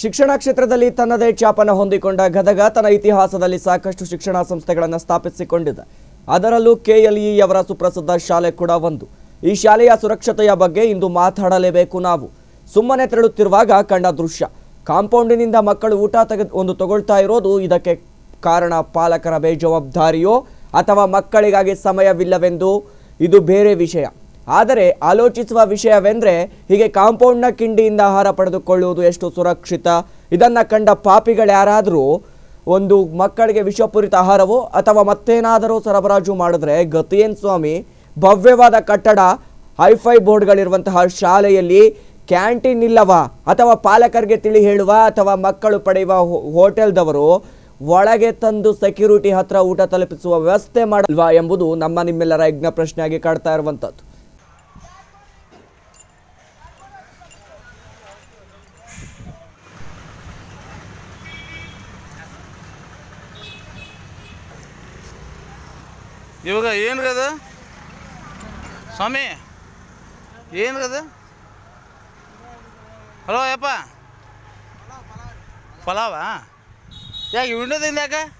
ಶಿಕ್ಷಣ ಕ್ಷೇತ್ರದಲ್ಲಿ ತನ್ನದೇ ಚಾಪನ ಹೊಂದಿಕೊಂಡ ಗದಗ ತನ್ನ ಇತಿಹಾಸದಲ್ಲಿ ಸಾಕಷ್ಟು ಶಿಕ್ಷಣ ಸಂಸ್ಥೆಗಳನ್ನು ಸ್ಥಾಪಿಸಿಕೊಂಡಿದೆ ಅದರಲ್ಲೂ ಅವರ ಸುಪ್ರಸಿದ್ಧ ಶಾಲೆ ಕೂಡ ಒಂದು ಈ ಶಾಲೆಯ ಸುರಕ್ಷತೆಯ ಬಗ್ಗೆ ಇಂದು ಮಾತಾಡಲೇಬೇಕು ನಾವು ಸುಮ್ಮನೆ ತೆರಳುತ್ತಿರುವಾಗ ಕಂಡ ದೃಶ್ಯ ಕಾಂಪೌಂಡಿನಿಂದ ಮಕ್ಕಳು ಊಟ ತೆಗೆದು ಒಂದು ತಗೊಳ್ತಾ ಇರೋದು ಇದಕ್ಕೆ ಕಾರಣ ಪಾಲಕರ ಬೇಜವಾಬ್ದಾರಿಯೋ ಅಥವಾ ಮಕ್ಕಳಿಗಾಗಿ ಸಮಯವಿಲ್ಲವೆಂದು ಇದು ಬೇರೆ ವಿಷಯ ಆದರೆ ಆಲೋಚಿಸುವ ವಿಷಯವೆಂದರೆ ಹೀಗೆ ಕಾಂಪೌಂಡ್ನ ಕಿಂಡಿಯಿಂದ ಆಹಾರ ಪಡೆದುಕೊಳ್ಳುವುದು ಎಷ್ಟು ಸುರಕ್ಷಿತ ಇದನ್ನು ಕಂಡ ಪಾಪಿಗಳ್ಯಾರಾದರೂ ಒಂದು ಮಕ್ಕಳಿಗೆ ವಿಷಪೂರಿತ ಆಹಾರವೋ ಅಥವಾ ಮತ್ತೇನಾದರೂ ಸರಬರಾಜು ಮಾಡಿದ್ರೆ ಗತಿಯೇನ್ ಸ್ವಾಮಿ ಭವ್ಯವಾದ ಕಟ್ಟಡ ಹೈಫೈ ಬೋರ್ಡ್ಗಳಿರುವಂತಹ ಶಾಲೆಯಲ್ಲಿ ಕ್ಯಾಂಟೀನ್ ಇಲ್ಲವಾ ಅಥವಾ ಪಾಲಕರಿಗೆ ತಿಳಿ ಹೇಳುವ ಅಥವಾ ಮಕ್ಕಳು ಪಡೆಯುವ ಹೋಟೆಲ್ದವರು ಒಳಗೆ ತಂದು ಸೆಕ್ಯೂರಿಟಿ ಹತ್ರ ಊಟ ತಲುಪಿಸುವ ವ್ಯವಸ್ಥೆ ಮಾಡಲ್ವಾ ಎಂಬುದು ನಮ್ಮ ನಿಮ್ಮೆಲ್ಲರ ಯಜ್ಞ ಪ್ರಶ್ನೆಯಾಗಿ ಕಾಡ್ತಾ ಇರುವಂಥದ್ದು ಇವಾಗ ಏನು ಸ್ವಾಮಿ ಏನು ಹಲೋ ಯಪ್ಪ ಪಲಾವಾ ಯಾಕೆ ವಿಂಡೋದಿಂದ ಯಾಕೆ